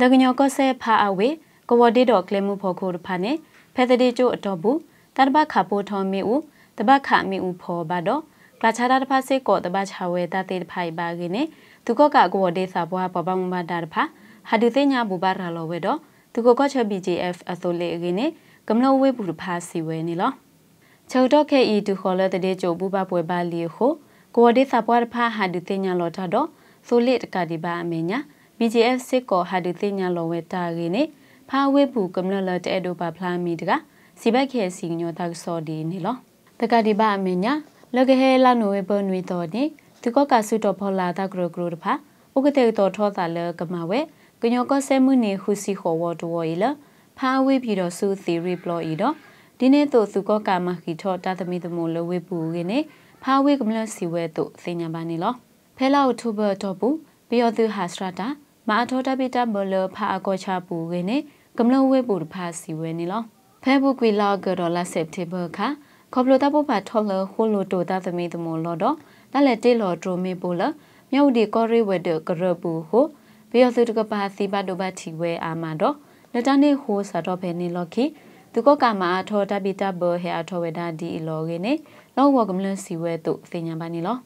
လကညောကောဆဲဖာအဝေကဝဒေတော်ကလမှုဖို့ခုဖာနေဖဲတတိကျိုးအတော်ဘူးတတဘခါပိုးထောမီဦးတဘခါမီဦးဖော်ပါတော့ကလာချာတာတဖစေကောတဘချဝဲတတေတဖိုင်ပါကင်းနေသူကကကဝဒေစာဘွားပပမမတာတဖဟာဒီသိညာဘူပါရာလောဝဲတော့သူကကချ BGF အစိုးလေကင်းနေကမလောဝဲဘူးတဖစီဝဲနေလောချုပ်တော့ခဲဤသူခေါ်လဲတတိကျိုးဘူပါပွဲပါလီခိုကဝဒေစာဘွားတဖဟာဒီသိညာလောတာတော့ဆိုလေတကတိပါအမေညာ BGF စစ်ကောဟာဒီသိညာလောဝဲတာရီနေဖာဝဲဘူးကမ္နလတဲ့ဒိုပါဖလာမီတကစီဘက်ခဲစီညိုတာဆော်ဒီနေလောတကတိပါအမညာလကဟဲလာနိုဝဲဘနွေတော်နေဒီကောကဆုတော်ဖော်လာတာဂရဂရတဖာဥကတဲ့တော်ထောတာလကမဝဲကညောကဆဲမှုနေခုစီခေါ်ဝတော်ဝီလဖာဝဲပြီတော်စု theory plot ဤတော့ဒီနေ့တို့သူကောကာမခီထောတာသမီသမုလဝဲဘူးကင်းဖာဝေကမလစီဝဲတို့သိညာပါနေလောဖဲလာအုတ်တိုဘာတော့ဘူးပျော်သူဟာစရတာမာအထောတပိတမလဖာအကောချပူကေနေကမလဝဲပူတဖာစီဝဲနေလောဖဲဘူကွေလာကဒေါ်လာစက်တေဘာခါခေါပလိုတပုဖာထောလဟိုလိုတိုတသမီတမောလောတော့တလက်တေလောဒရိုမေပူလမြောက်ဒီကောရိဝဲဒကရပူဟိုဘေယသုတကပါစီဘတ်ဒိုဘတ်တီဝဲအာမတော့လက်တနေဟိုစာတော့ဖဲနေလောခီသူကကမာအထောတပိတဘဟဲအထောဝဲဒါဒီလောကေနေလောဝကမလစီဝဲတုစေညာပါနေလော